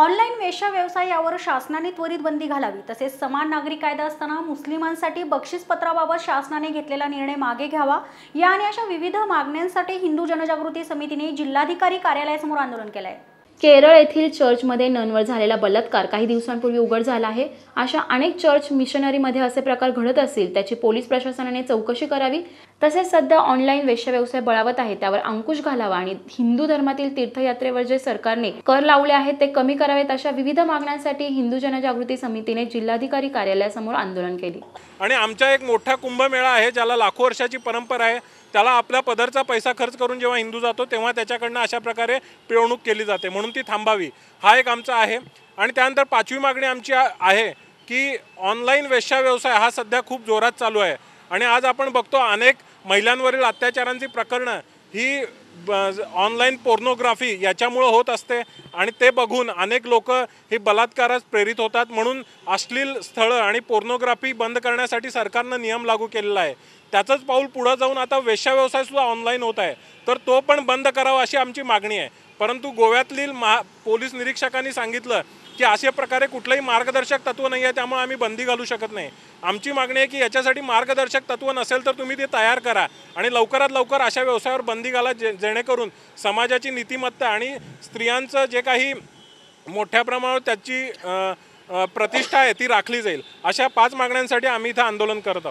online व्यवसाय यावर शासनाने त्वरित बंदी घालावी तसेच समान नागरिक कायदा असताना मुस्लिमांसाठी पत्राबाबत शासनाने घेतलेला निर्णय मागे घ्यावा या आणि अशा विविध मागण्यांसाठी हिंदू जनजागृती समितीने जिल्हाधिकारी कार्यालयासमोर आंदोलन केलं आहे केरळ येथील चर्चमध्ये ननवर झालेला बलात्कार काही दिवसांपूर्वी उघड झाला आहे अशा अनेक चर्च मिशनरीमध्ये असे प्रकार घडत असतील त्याची पोलीस प्रशासनाने चौकशी करावी तसेच सध्या ऑनलाईन वेश्यव्यवसाय बळावत आहे त्यावर अंकुश घालावा आणि हिंदू धर्मातील तीर्थयात्रेवर जे सरकारने कर लावले आहेत ते कमी करावेत अशा विविध मागण्यांसाठी हिंदू जनजागृती समितीने जिल्हाधिकारी कार्यालयासमोर आंदोलन केले आणि आमचा एक मोठा कुंभमेळा आहे ज्याला लाखो वर्षाची परंपरा आहे त्याला आपल्या पदरचा पैसा खर्च करून जेव्हा हिंदू जातो तेव्हा त्याच्याकडनं अशा प्रकारे पिळवणूक केली जाते म्हणून ती थांबावी हा एक आमचा आहे आणि त्यानंतर पाचवी मागणी आमची आहे की ऑनलाईन वेश्या व्यवसाय हा सध्या खूप जोरात चालू आहे आणि आज आपण बघतो अनेक महिलांवरील अत्याचारांची प्रकरणं ही ऑनलाईन पोर्नोग्राफी याच्यामुळं होत असते आणि ते बघून अनेक लोक ही बलात्कारास प्रेरित होतात म्हणून अश्लील स्थळं आणि पोर्नोग्राफी बंद करण्यासाठी सरकारनं नियम लागू केलेला आहे त्याचंच पाऊल पुढं जाऊन आता वेश्या व्यवसायसुद्धा ऑनलाईन होत आहे तर तो पण बंद करावा अशी आमची मागणी आहे परंतु गोव्यातील महा पोलीस निरीक्षकांनी सांगितलं की अशा प्रकारे कुठलंही मार्गदर्शक तत्व नाही आहे त्यामुळे आम्ही बंदी घालू शकत नाही आमची मागणी आहे की याच्यासाठी मार्गदर्शक तत्व नसेल तर तुम्ही ते तयार करा आणि लवकरात लवकर अशा व्यवसायावर बंदी घाला जे जेणेकरून समाजाची नीतिमत्ता आणि स्त्रियांचं जे काही मोठ्या प्रमाणावर त्याची प्रतिष्ठा आहे ती राखली जाईल अशा पाच मागण्यांसाठी आम्ही इथं आंदोलन करत आहोत